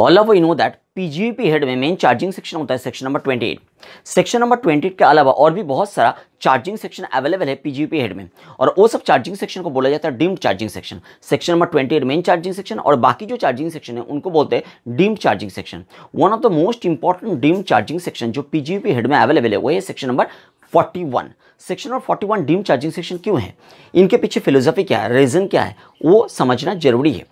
All of we know that PGP head में main charging section होता है section number 28 section number 28 के अलावा और भी बहुत सारा चार्जिंग सेक्शन अवेलेबल है पीजीपी हेड में और वो सब चार्जिंग सेक्शन को बोला जाता है deemed charging section section number 28 main charging section और बाकी जो चार्जिंग सेक्शन है उनको बोलते हैं deemed charging section one of the most important deemed charging section जो पीजीपी हेड में अवेलेबल है वो है section number 41 section forty 41 deemed charging section क्यों है इनके पीछे फिलोसफी क्या है रीजन क्या है वो समझना जरूरी है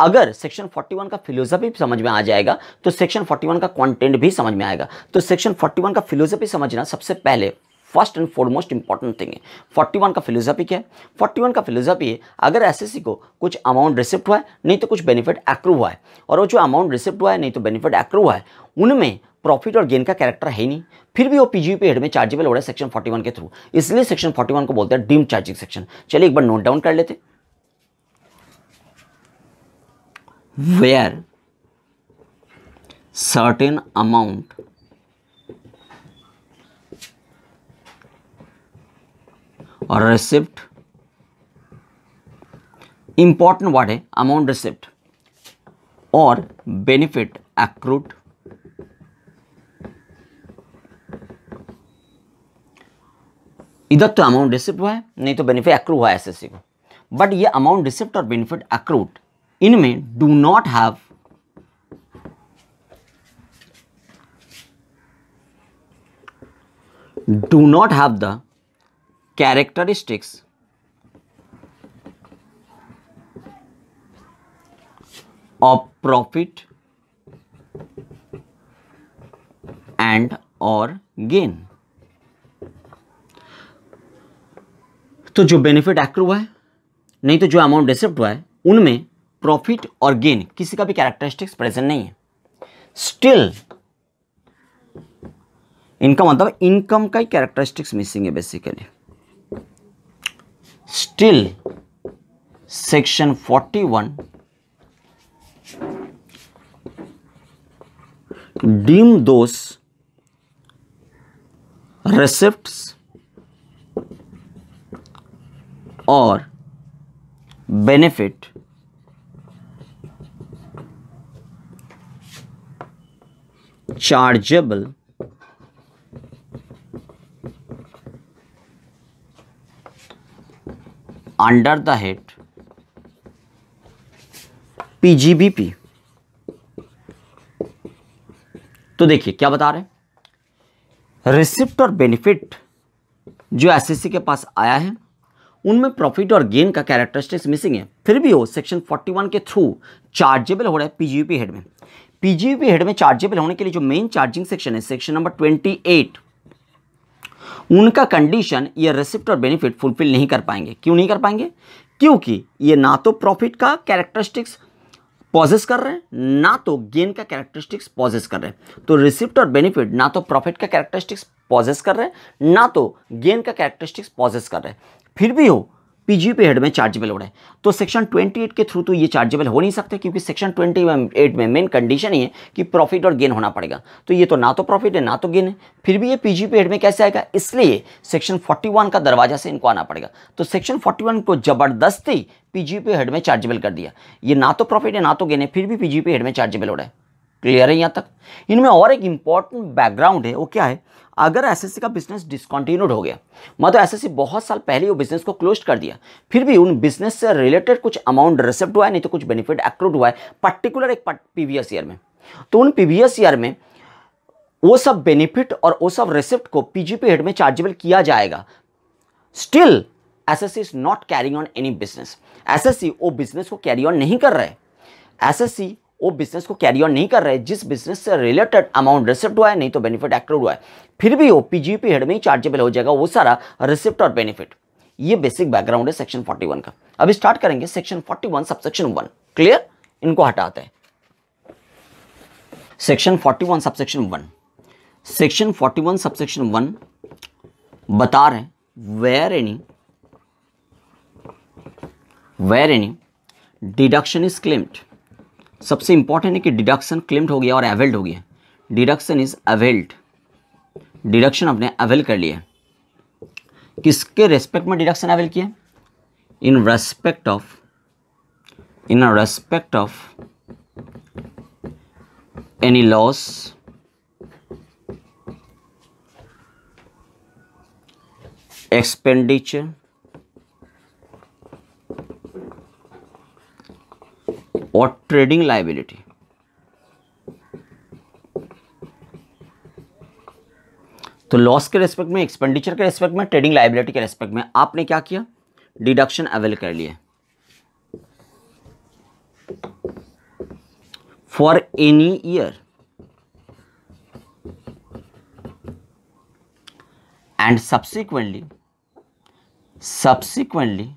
अगर सेक्शन 41 का फिलोसफी समझ में आ जाएगा तो सेक्शन 41 का कंटेंट भी समझ में आएगा तो सेक्शन 41 का फिलोसफी समझना सबसे पहले first and foremost important thing है फोर्टी वन का फिलोसफी क्या है फोर्टी वन का फिलोसफी है अगर एसएससी को कुछ अमाउंट रिसिप्ट हुआ है नहीं तो कुछ बेनिफिट एक्रू हुआ है और वो जो अमाउंट रिसिप्ट हुआ है नहीं तो बेनिफिट एक्रू हुआ है उनमें प्रॉफिट और गेन का कैरेक्टर है ही नहीं फिर भी वो पीजीपी पे हेड में चार्जेबल हो रहा है सेक्शन 41 के थ्रू इसलिए सेक्शन 41 को बोलते हैं डीम चार्जिंग सेक्शन चलिए एक बार नोट डाउन कर लेते हैं वेयर सर्टेन अमाउंट और रिसिप्ट इंपॉर्टेंट वर्ड है अमाउंट रिसिप्ट और बेनिफिट एक्रूट इधर तो अमाउंट रिसिप्ट हुआ है नहीं तो बेनिफिट एक्रू हुआ है एस एसएससी को बट ये अमाउंट रिसिप्ट और बेनिफिट एक्रूट इनमें do not have do not have the characteristics of profit and or gain तो जो बेनिफिट एक्ट हुआ है नहीं तो जो अमाउंट रिसिप्ट हुआ है उनमें प्रॉफिट और गेन किसी का भी कैरेक्टरिस्टिक्स प्रेजेंट नहीं है स्टिल इनका मतलब इनकम का ही कैरेक्टरिस्टिक्स मिसिंग है basically still section 41 deem those receipts और benefit chargeable under the head PGBP तो देखिए क्या बता रहे रिसिप्ट और बेनिफिट जो एसएससी के पास आया है उनमें प्रॉफिट और गेन का कैरेक्टरिस्टिक्स मिसिंग है फिर भी वो सेक्शन 41 के थ्रू चार्जेबल हो रहा है पीजीपी हेड में पीजीबी हेड में चार्जेबल होने के लिए जो मेन चार्जिंग सेक्शन है सेक्शन नंबर ट्वेंटी एट उनका कंडीशन ये रिसिप्ट और बेनिफिट फुलफिल नहीं कर पाएंगे क्यों नहीं कर पाएंगे क्योंकि ये ना तो प्रॉफिट का कैरेक्टरिस्टिक्स पॉजेस कर रहे हैं ना तो गेन का कैरेक्टरिस्टिक्स पॉजेस कर रहे हैं तो रिसिप्ट और बेनिफिट ना तो प्रॉफिट का कैरेक्टरिस्टिक्स पॉजेस कर रहे हैं ना तो गेन का कैरेक्टरिस्टिक्स पॉजेस कर रहे हैं फिर भी हो पीजी पे हेड में चार्जेबल हो रहा है तो सेक्शन 28 के थ्रू तो ये चार्जेबल हो नहीं सकते क्योंकि सेक्शन 28 में मेन कंडीशन ही है कि प्रॉफिट और गेन होना पड़ेगा तो ये तो ना तो प्रॉफिट है ना तो गेन है फिर भी ये पीजी पे हेड में कैसे आएगा इसलिए सेक्शन 41 का दरवाजा से इनको आना पड़ेगा तो सेक्शन 41 को जबरदस्ती पीजी पे हेड में चार्जेबल कर दिया ये ना तो प्रॉफिट है ना तो गेन है फिर भी पीजी पे हेड में चार्जेबल हो रहा है क्लियर है यहाँ तक इनमें और एक इंपॉर्टेंट बैकग्राउंड है वो क्या है अगर एसएससी का बिजनेस डिसकॉन्टिन्यूड हो गया मतलब एसएससी बहुत साल पहले वो बिजनेस को क्लोज कर दिया फिर भी उन बिजनेस से रिलेटेड कुछ अमाउंट रिसिप्ट हुआ है नहीं तो कुछ बेनिफिट एक्रूड हुआ है पर्टिकुलर एक पीवीएस ईयर में तो उन पीवीएस ईयर में वो सब बेनिफिट और वो सब रिसिप्ट को पीजीपी हेड में चार्जेबल किया जाएगा still SSC is not carrying on any business SSC वो बिजनेस को कैरी ऑन नहीं कर रहे एसएससी वो बिजनेस को कैरी ऑन नहीं कर रहे जिस बिजनेस से रिलेटेड अमाउंट रिसिप्ट हुआ है नहीं तो बेनिफिट एक्टेड हुआ है फिर भी वो पीजीपी हेड में ही चार्जेबल हो जाएगा वो सारा रिसिप्ट और बेनिफिट ये बेसिक बैकग्राउंड है सेक्शन 41 का अब स्टार्ट करेंगे सेक्शन 41 सबसेक्शन वन क्लियर इनको हटाते हैं section 41 subsection one section 41 subsection one बता रहे हैं where any where any deduction is claimed सबसे इंपॉर्टेंट है कि डिडक्शन क्लेम्ड हो गया और अवेल्ड हो गया डिडक्शन इज अवेल्ड डिडक्शन आपने अवेल कर लिया किसके रेस्पेक्ट में डिडक्शन अवेल किया in respect of in respect of any loss expenditure और ट्रेडिंग लाइबिलिटी तो लॉस के रेस्पेक्ट में एक्सपेंडिचर के रेस्पेक्ट में ट्रेडिंग लाइबिलिटी के रेस्पेक्ट में आपने क्या किया डिडक्शन अवेल कर लिए for any year and subsequently subsequently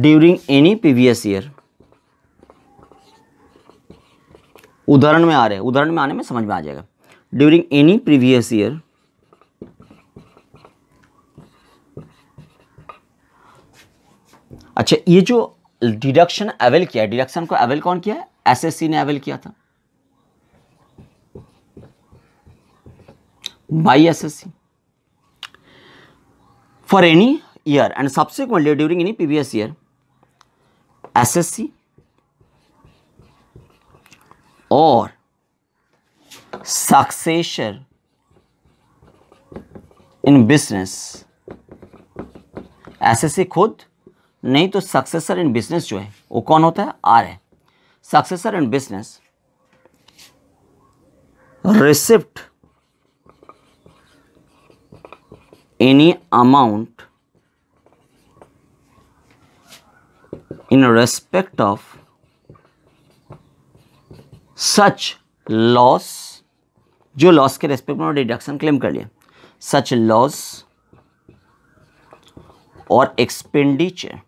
during any previous year उदाहरण में आ रहे हैं उदाहरण में आने में समझ में आ जाएगा ड्यूरिंग एनी प्रीवियस ईयर अच्छा ये जो डिडक्शन अवेल किया डिडक्शन को अवेल कौन किया है एसएससी ने अवेल किया था by SSC for any year and subsequently during any previous year SSC और सक्सेशन इन बिजनेस एसएससी खुद नहीं तो सक्सेसर इन बिजनेस जो है वो कौन होता है आर है successor in business receipt any amount in respect of such loss जो लॉस के रेस्पेक्ट में डिडक्शन क्लेम कर लिया सच लॉस और एक्सपेंडिचर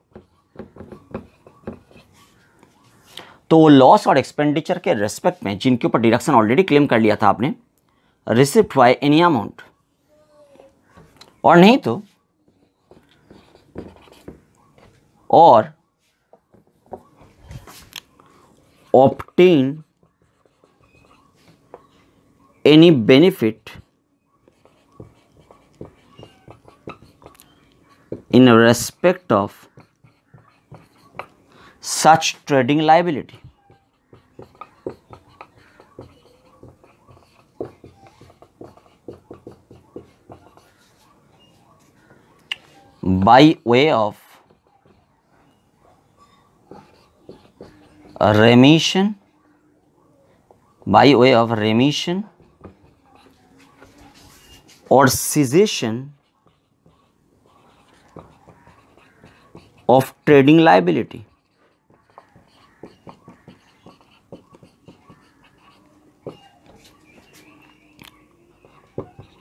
तो लॉस और एक्सपेंडिचर के रेस्पेक्ट में जिनके ऊपर डिडक्शन ऑलरेडी क्लेम कर लिया था आपने रिसिप्ट बाय एनी अमाउंट और नहीं तो और obtain any benefit in respect of such trading liability. by way of remission by way of remission or cessation of trading liability.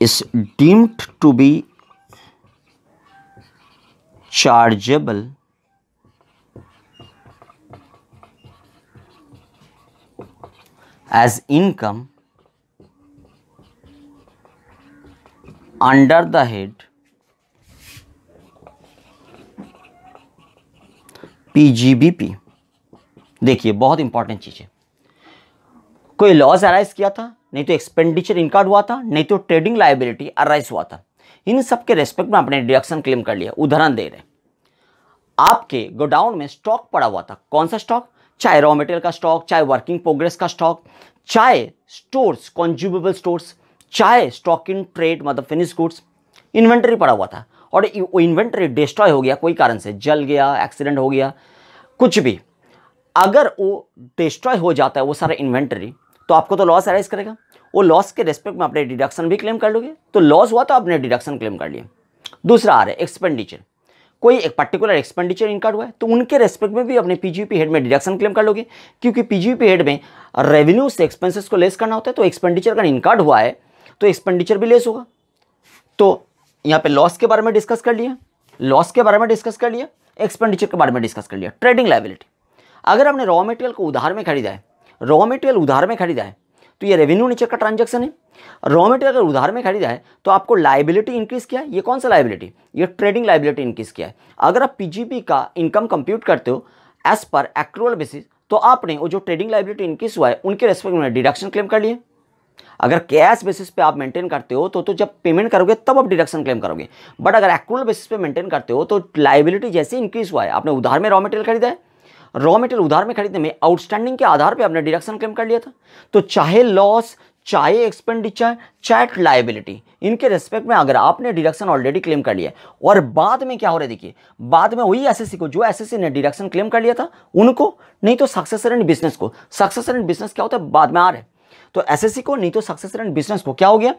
is deemed to be chargeable as income under the head PGBP देखिए बहुत important चीज़ है कोई loss arise किया था नहीं तो expenditure इनकार्ड हुआ था नहीं तो ट्रेडिंग लाइबिलिटी अराइज हुआ था इन सब के रेस्पेक्ट में आपने डिडक्शन क्लेम कर लिया उदाहरण दे रहे आपके गोडाउन में स्टॉक पड़ा हुआ था कौन सा स्टॉक चाहे रॉ मटेरियल का स्टॉक चाहे वर्किंग प्रोग्रेस का स्टॉक चाहे स्टोर्स कॉन्ज्यूमेबल स्टोर्स चाहे स्टॉक इन ट्रेड मतलब फिनिश गुड्स इन्वेंट्री पड़ा हुआ था और वो इन्वेंट्री डिस्ट्रॉय हो गया कोई कारण से जल गया एक्सीडेंट हो गया कुछ भी अगर वो डिस्ट्रॉय हो जाता है वो सारा इन्वेंट्री तो आपको तो लॉस अराइज करेगा वो लॉस के रेस्पेक्ट में आपने डिडक्शन भी क्लेम कर लोगे तो लॉस हुआ तो आपने डिडक्शन क्लेम कर लिया दूसरा आ रहा है एक्सपेंडिचर कोई एक पर्टिकुलर एक्सपेंडिचर इनकार हुआ है तो उनके रेस्पेक्ट में भी अपने पीजीपी हेड में डिडक्शन क्लेम कर लोगे क्योंकि पीजीपी हेड में रेवेन्यू से एक्सपेंसेस को लेस करना होता है तो एक्सपेंडिचर का इनकार्ड हुआ है तो एक्सपेंडिचर भी लेस होगा तो यहाँ पे लॉस के बारे में डिस्कस कर लिया लॉस के बारे में डिस्कस कर लिया एक्सपेंडिचर के बारे में डिस्कस कर लिया ट्रेडिंग लाइबिलिटी अगर आपने रॉ मटेरियल को उधार में खरीदा है रॉ मटेरियल उधार में खरीदा है तो ये रेवेन्यू नेचर का ट्रांजेक्शन है रॉ मटेरियल अगर उधार में खरीदा है तो आपको लाइबिलिटी इंक्रीज किया है ये कौन सा लाइबिलिटी ये ट्रेडिंग लाइबिलिटी इंक्रीज किया है अगर आप पी का इनकम कंप्यूट करते हो एज पर एक्रूअल बेसिस तो आपने वो जो ट्रेडिंग लाइबिलिटी इंक्रीज हुआ है उनके रेस्पेक्ट में डिडक्शन क्लेम कर लिए अगर कैश बेसिस पे आप मेंटेन करते हो तो तो जब पेमेंट करोगे तब आप डिडक्शन क्लेम करोगे बट अगर एक्रूअल बेसिस पे मेंटेन करते हो तो लाइबिलिटी जैसे इंक्रीज हुआ है आपने उधार में रॉ मटेरियल खरीदा है रॉ मटेरियल उधार में खरीदने में आउटस्टैंडिंग के आधार पर आपने डिडक्शन क्लेम कर लिया था तो चाहे लॉस चाहे एक्सपेंडिचर चाहे लाइबिलिटी इनके रेस्पेक्ट में अगर आपने डिडक्शन ऑलरेडी क्लेम कर लिया और बाद में क्या हो रहा है देखिए बाद में वही एसएससी को जो एसएससी ने डिडक्शन क्लेम कर लिया था उनको नहीं तो सक्सेसर एंड बिजनेस को सक्सेसर एंड बिजनेस क्या होता है बाद में आ रहे तो एसएससी को नहीं तो सक्सेसर एंड बिजनेस को क्या हो गया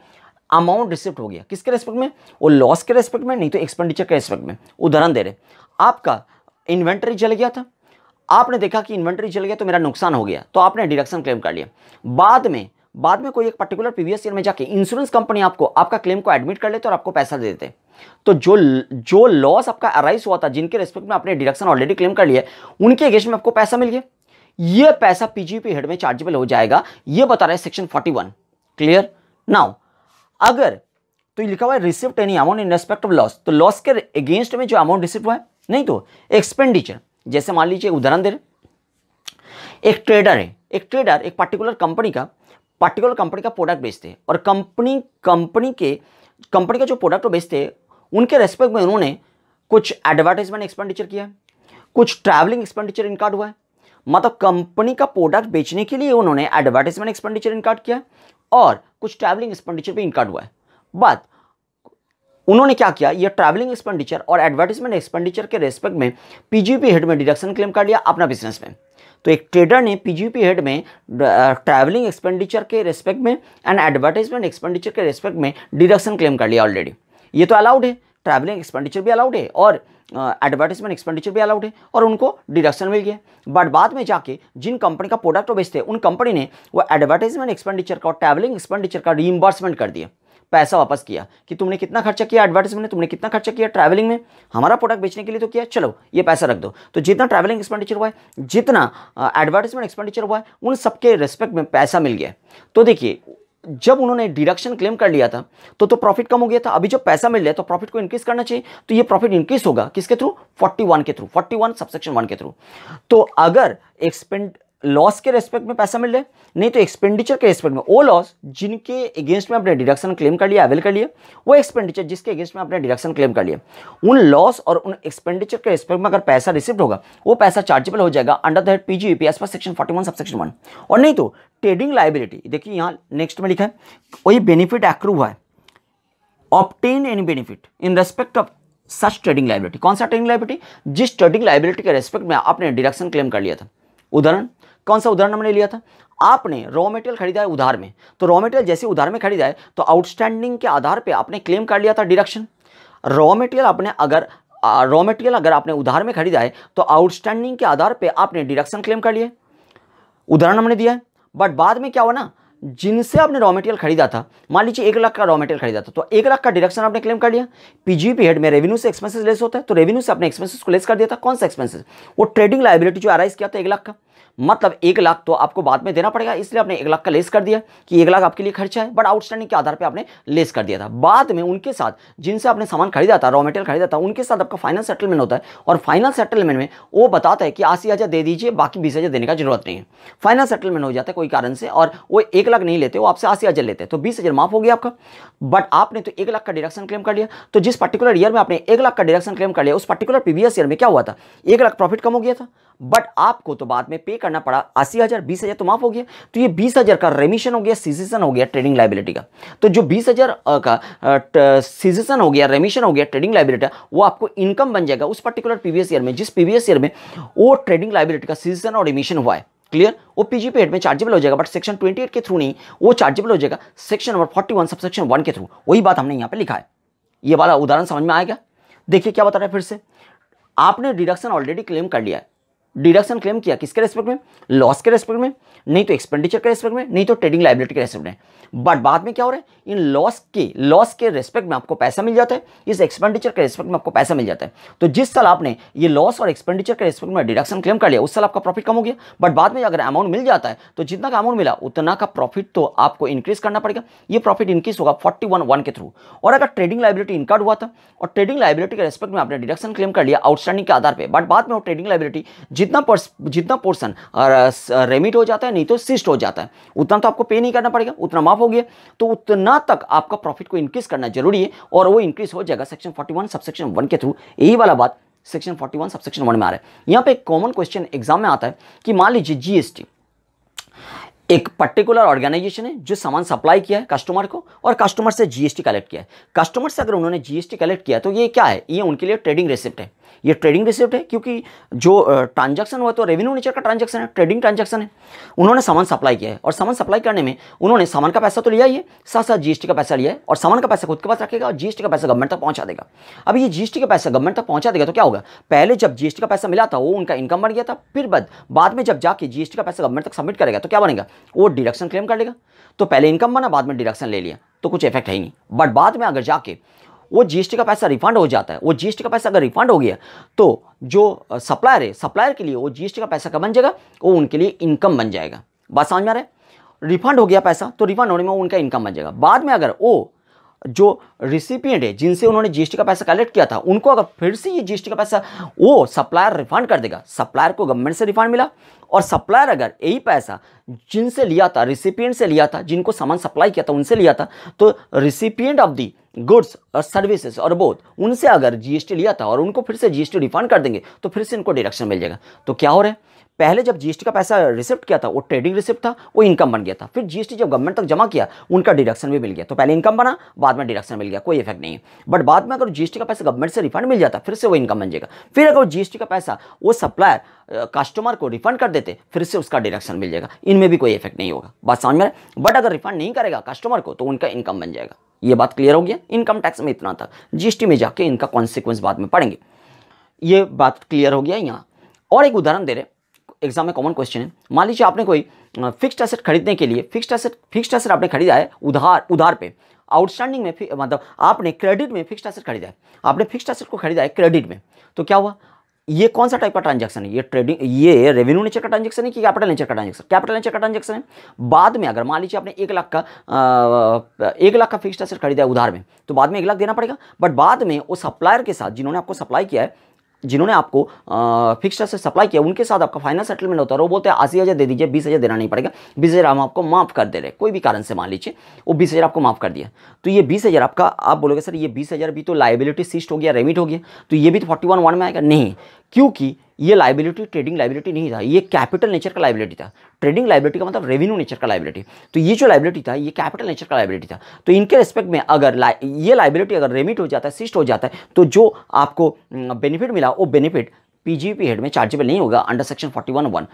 अमाउंट रिसिप्ट हो गया किसके रेस्पेक्ट में वो लॉस के रेस्पेक्ट में नहीं तो एक्सपेंडिचर के रेस्पेक्ट में उदाहरण दे रहे आपका इन्वेंट्री जल गया था आपने देखा कि इन्वेंट्री चल गया तो मेरा नुकसान हो गया तो आपने डिडक्शन क्लेम कर लिया बाद में बाद में कोई एक पर्टिकुलर प्रीवियस ईयर में जाके इंश्योरेंस कंपनी आपको आपका क्लेम को एडमिट कर लेते और आपको पैसा दे देते तो जो जो लॉस आपका अराइज हुआ था जिनके रेस्पेक्ट में आपने डिडक्शन ऑलरेडी क्लेम कर लिया उनके अगेंस्ट में आपको पैसा मिल गया यह पैसा पीजीपी हेड में चार्जेबल हो जाएगा यह बता रहा है सेक्शन फोर्टी क्लियर नाउ अगर तो लिखा हुआ है receipt any amount in respect of loss तो लॉस के अगेंस्ट में जो अमाउंट रिसिप्ट हुआ है नहीं तो एक्सपेंडिचर जैसे मान लीजिए उदाहरण दे रहे एक ट्रेडर है एक ट्रेडर एक पर्टिकुलर कंपनी का पर्टिकुलर कंपनी का प्रोडक्ट बेचते हैं और कंपनी कंपनी के कंपनी का जो प्रोडक्ट बेचते हैं उनके रेस्पेक्ट में उन्होंने कुछ एडवर्टाइजमेंट एक्सपेंडिचर किया है कुछ ट्रैवलिंग एक्सपेंडिचर इनकार्ड हुआ है मतलब कंपनी का प्रोडक्ट बेचने के लिए उन्होंने एडवर्टाइजमेंट एक्सपेंडिचर इनकार्ड किया और कुछ ट्रैवलिंग एक्सपेंडिचर भी इनकार्ड हुआ है बट उन्होंने क्या किया ये ट्रैवलिंग एक्सपेंडिचर और एडवर्टीजमेंट एक्सपेंडिचर के रेस्पेक्ट में पीजीपी हेड में डिडक्शन क्लेम कर लिया अपना बिजनेस में तो एक ट्रेडर ने पीजीपी हेड में ट्रैवलिंग एक्सपेंडिचर के रेस्पेक्ट में एंड एडवर्टाइजमेंट एक्सपेंडिचर के रेस्पेक्ट में डिडक्शन क्लेम कर लिया ऑलरेडी ये तो अलाउड है ट्रैवलिंग एक्सपेंडिचर भी अलाउड है और एडवर्टाइजमेंट एक्सपेंडिचर भी अलाउड है और उनको डिडक्शन मिल गया बट बाद में जाके जिन कंपनी का प्रोडक्ट वो बेचते हैं उन कंपनी ने वो एडवर्टाइजमेंट एक्सपेंडिचर का और ट्रैवलिंग एक्सपेंडिचर का रीइंबर्समेंट कर दिया पैसा वापस किया कि तुमने कितना खर्चा किया एडवर्टाइजमेंट में तुमने कितना खर्चा किया ट्रैवलिंग में हमारा प्रोडक्ट बेचने के लिए तो किया चलो ये पैसा रख दो तो जितना ट्रैवलिंग एक्सपेंडिचर हुआ है जितना एडवर्टाइजमेंट एक्सपेंडिचर हुआ है उन सबके रिस्पेक्ट में पैसा मिल गया तो देखिए जब उन्होंने डिडक्शन क्लेम कर लिया था तो तो प्रॉफिट कम हो गया था अभी जब पैसा मिल गया तो प्रॉफिट को इंक्रीज करना चाहिए तो ये प्रॉफिट इंक्रीज होगा किसके थ्रू 41 के थ्रू 41 सबसेक्शन 1 के थ्रू तो अगर एक्सपेंड लॉस के रेस्पेक्ट में पैसा मिल रहा है नहीं तो एक्सपेंडिचर के रेस्पेक्ट में वो लॉस जिनके अगेंस्ट में आपने डिडक्शन क्लेम कर लिया अवेल कर लिया वो एक्सपेंडिचर जिसके अगेंस्ट में आपने डिडक्शन क्लेम कर लिया उन लॉस और उन एक्सपेंडिचर के रेस्पेक्ट में अगर पैसा रिसिप्ट होगा वो पैसा चार्जेबल हो जाएगा अंडर दैट पी जी पर section forty one subsection one और नहीं तो ट्रेडिंग लाइबिलिटी देखिए यहाँ नेक्स्ट में लिखा है वही बेनिफिट एक्रूव है obtain any benefit in respect of such trading liability कौन सा ट्रेडिंग लाइबिलिटी जिस ट्रेडिंग लाइबिलिटी के रेस्पेक्ट में आपने डिडक्शन क्लेम कर लिया था उदाहरण कौन सा उदाहरण हमने लिया था आपने रॉ मटेरियल खरीदा है उधार में तो रॉ मटेरियल जैसे उधार में खरीदा है तो आउटस्टैंडिंग के आधार पर आपने क्लेम कर लिया था डिडक्शन रॉ मटेरियल आपने अगर रॉ मटेरियल अगर आपने उधार में खरीदा है तो आउटस्टैंडिंग के आधार पर आपने डिडक्शन क्लेम कर लिया उदाहरण हमने दिया है बट बाद में क्या हुआ ना जिनसे आपने रॉ मटेरियल खरीदा था मान लीजिए एक लाख का रॉ मटेरियल खरीदा था तो एक लाख का डिडक्शन आपने क्लेम कर लिया पीजीपी हेड में रेवेन्यू से एक्सपेंसेस लेस होता है तो रेवेन्यू से आपने एक्सपेंसेस को लेस कर दिया था कौन सा एक्सपेंसेस वो ट्रेडिंग लाइबिलिटी जो अराइज किया था एक लाख का मतलब एक लाख तो आपको बाद में देना पड़ेगा इसलिए आपने एक लाख का लेस कर दिया कि एक लाख आपके लिए खर्चा है बट आउटस्टैंडिंग के आधार पर आपने लेस कर दिया था बाद में उनके साथ जिनसे आपने सामान खरीदा था रॉ मटेरियल खरीदा था उनके साथ आपका फाइनल सेटलमेंट होता है और फाइनल सेटलमेंट में वो बताता है कि अस्सी हज़ार दे दीजिए बाकी बीस हज़ार देने का जरूरत नहीं है फाइनल सेटलमेंट हो जाता है कोई कारण से और वो एक लाख नहीं लेते वो आपसे अस्सी हज़ार लेते हैं तो बीस हज़ार माफ हो गया आपका बट आपने तो एक लाख का डिडक्शन क्लेम कर लिया तो जिस पर्टिकुलर ईयर में आपने एक लाख का डिडक्शन क्लेम कर लिया उस पर्टिकुलर प्रीवियस ईयर में क्या हुआ था एक लाख प्रॉफिट कम हो गया था बट आपको तो बाद में पे करना पड़ा अस्सी हज़ार बीस हज़ार तो माफ़ हो गया तो ये बीस हज़ार का रेमिशन हो गया सीजेशन हो गया ट्रेडिंग लाइबिलिटी का तो जो बीस हज़ार का सीजेशन हो गया रेमिशन हो गया ट्रेडिंग लाइबिलिटी वो आपको इनकम बन जाएगा उस पर्टिकुलर प्रीवियस ईयर में जिस प्रीवियस ईयर में वो ट्रेडिंग लाइबिलिटी का सीजन और रेमिशन हुआ है क्लियर वो पीजीपी हेड में चार्जेबल हो जाएगा बट सेक्शन एट के थ्रू नहीं वो चार्जेबल हो जाएगा section number forty subsection one के थ्रू वही बात हमने यहाँ पे लिखा है ये वाला उदाहरण समझ में आएगा देखिए क्या बता रहा है फिर से आपने डिडक्शन ऑलरेडी क्लेम कर लिया है डिडक्शन क्लेम किया किसके रेस्पेक्ट में लॉस के रेस्पेक्ट में नहीं तो एक्सपेंडिचर के रेस्पेक्ट में नहीं तो ट्रेडिंग लाइबिलिटी के रेस्पेक्ट में बट बाद में क्या हो रहा है इन लॉस के लॉस के रेस्पेक्ट में आपको पैसा मिल जाता है इस एक्सपेंडिचर के रेस्पेक्ट में आपको पैसा मिल जाता है तो जिस साल आपने ये लॉस और एक्सपेंडिचर के रेस्पेक्ट में डिडक्शन क्लेम कर लिया उस साल आपका प्रॉफिट कम हो गया बट बाद में अगर अमाउंट मिल जाता है तो जितना का अमाउंट मिला उतना का प्रॉफिट तो आपको इंक्रीज करना पड़ेगा ये प्रॉफिट इंक्रीज होगा फोर्टी वन के थ्रू और अगर ट्रेडिंग लाइबिलिटी इनकार्ड हुआ था और ट्रेडिंग लाइबिलिटी के रेस्पेक्ट में आपने डिडक्शन क्लेम कर लिया आउटस्टैंडिंग के आधार पर बट बाद में वो ट्रेडिंग लाइबिलिटी जितना जितना पोर्सन रेमिट हो जाता है नहीं तो सिस्ट हो जाता है उतना तो आपको पे नहीं करना पड़ेगा उतना माफ हो गया तो उतना तक आपका प्रॉफिट को इंक्रीज करना जरूरी है और वो इंक्रीज हो जाएगा सेक्शन 41 सबसेक्शन वन के थ्रू यही वाला बात सेक्शन 41 सबसेक्शन वन में आ रहा है यहाँ पे एक कॉमन क्वेश्चन एग्जाम में आता है कि मान लीजिए जीएसटी एक पर्टिकुलर ऑर्गेनाइजेशन है जो सामान सप्लाई किया है कस्टमर को और कस्टमर से जीएसटी कलेक्ट किया है कस्टमर से अगर उन्होंने जीएसटी कलेक्ट किया तो ये क्या है ये उनके लिए ट्रेडिंग रेसिप्ट है ये ट्रेडिंग रिसिप्ट है क्योंकि जो ट्रांजेक्शन हुआ तो रेवेन्यू नेचर का ट्रांजेक्शन है ट्रेडिंग ट्रांजेक्शन है उन्होंने सामान सप्लाई किया है और सामान सप्लाई करने में उन्होंने सामान का पैसा तो लिया ही है साथ साथ जीएसटी का पैसा लिया है और सामान का पैसा खुद के पास रखेगा और जीएसटी का पैसा गवर्नमेंट तक पहुंचा देगा अब ये जीएसटी का पैसा गवर्नमेंट तक पहुंचा देगा तो क्या होगा पहले जब जीएसटी का पैसा मिला था वो उनका इनकम बढ़ गया था फिर बाद बाद में जब जाके जीएसटी का पैसा गवर्नमेंट तक सबमिट करेगा तो क्या बनेगा वो डिडक्शन क्लेम कर लेगा तो पहले इनकम बना बाद में डिडक्शन ले लिया तो कुछ इफेक्ट है ही नहीं बट बाद में अगर जाके वो जीएसटी का पैसा रिफंड हो जाता है वो जीएसटी का पैसा अगर रिफंड हो गया तो जो सप्लायर है सप्लायर के लिए वो जीएसटी का पैसा कब बन जाएगा वो उनके लिए इनकम बन जाएगा बात समझ में आ रहा है रिफंड हो गया पैसा तो रिफंड होने में उनका इनकम बन जाएगा बाद में अगर वो जो रिसिपियंट है जिनसे उन्होंने जीएसटी का पैसा कलेक्ट किया था उनको अगर फिर से ये जीएसटी का पैसा वो सप्लायर रिफंड कर देगा सप्लायर को गवर्नमेंट से रिफंड मिला और सप्लायर अगर यही पैसा जिनसे लिया था रिसिपियंट से लिया था जिनको सामान सप्लाई किया था उनसे लिया था तो रिसिपियंट ऑफ दी गुड्स और सर्विसेज और बोथ उनसे अगर जीएसटी लिया था और उनको फिर से जीएसटी रिफंड कर देंगे तो फिर से इनको डिडक्शन मिल जाएगा तो क्या हो रहा है पहले जब जीएसटी का पैसा रिसिप्ट किया था वो ट्रेडिंग रिसिप्ट था वो इनकम बन गया था फिर जीएसटी जब गवर्नमेंट तक जमा किया उनका डिडक्शन भी मिल गया तो पहले इनकम बना बाद में डिडक्शन मिल गया कोई इफेक्ट नहीं है बट बाद में अगर जीएसटी का पैसा गवर्नमेंट से रिफंड मिल जाता फिर से वो इनकम बन जाएगा फिर अगर जीएसटी का पैसा वो सप्लायर कस्टमर को रिफंड कर देते फिर से उसका डिडक्शन मिल जाएगा इनमें भी कोई इफेक्ट नहीं होगा बात समझ में बट अगर रिफंड नहीं करेगा कस्टमर को तो उनका इनकम बन जाएगा ये बात क्लियर हो गया इनकम टैक्स में इतना था जीएसटी में जाके इनका कॉन्सिक्वेंस बाद में पड़ेंगे ये बात क्लियर हो गया यहाँ और एक उदाहरण दे रहे एग्जाम में कॉमन क्वेश्चन है मान लीजिए आपने कोई फिक्स्ड एसेट खरीदने के लिए फिक्स्ड एसेट फिक्स्ड एसेट आपने खरीदा है उधार उधार पे आउटस्टैंडिंग में मतलब आपने क्रेडिट में फिक्स्ड एसेट खरीदा है आपने फिक्स्ड एसेट को खरीदा है क्रेडिट में तो क्या हुआ ये कौन सा टाइप का ट्रांजेक्शन है ये ट्रेडिंग ये रेवेन्यू नेचर का ट्रांजेक्शन है कि कैपिटल नेचर का ट्रांजेक्शन कैपिटल नेचर का ट्रांजेक्शन है बाद में अगर मान लीजिए आपने एक लाख का एक लाख का फिक्स्ड एसेट खरीदा है उधार में तो बाद में एक लाख देना पड़ेगा बट बाद में वो सप्लायर के साथ जिन्होंने आपको सप्लाई किया है जिन्होंने आपको फिक्सचर से सप्लाई किया उनके साथ आपका फाइनल सेटलमेंट होता है वो बोलते हैं अस्सी हज़ार दे दीजिए बीस हज़ार देना नहीं पड़ेगा बीस हज़ार हम आपको माफ़ कर दे रहे कोई भी कारण से मान लीजिए वो बीस हज़ार आपको माफ़ कर दिया तो ये बीस हज़ार आपका आप बोलोगे सर ये बीस हज़ार भी तो लाइबिलिटी सीस्ट हो गया रेमिट हो गया तो ये भी तो फोर्टी वन वन में आएगा नहीं क्योंकि ये लाइबिलिटी ट्रेडिंग लाइबिलिटी नहीं था ये कैपिटल नेचर का लाइबिलिटी था ट्रेडिंग लाइबिलिटी का मतलब रेवेन्यू नेचर का लाइबिलिटी तो ये जो लाइबिलिटी था ये कैपिटल नेचर का लाइबिलिटी था तो इनके रिस्पेक्ट में अगर ये लाइबिलिटी अगर रेमिट हो जाता है सिस्ट हो जाता है तो जो आपको बेनिफिट mm, मिला वो बेनिफिट पीजीपी हेड में चार्जेबल नहीं होगा अंडर सेक्शन वन वन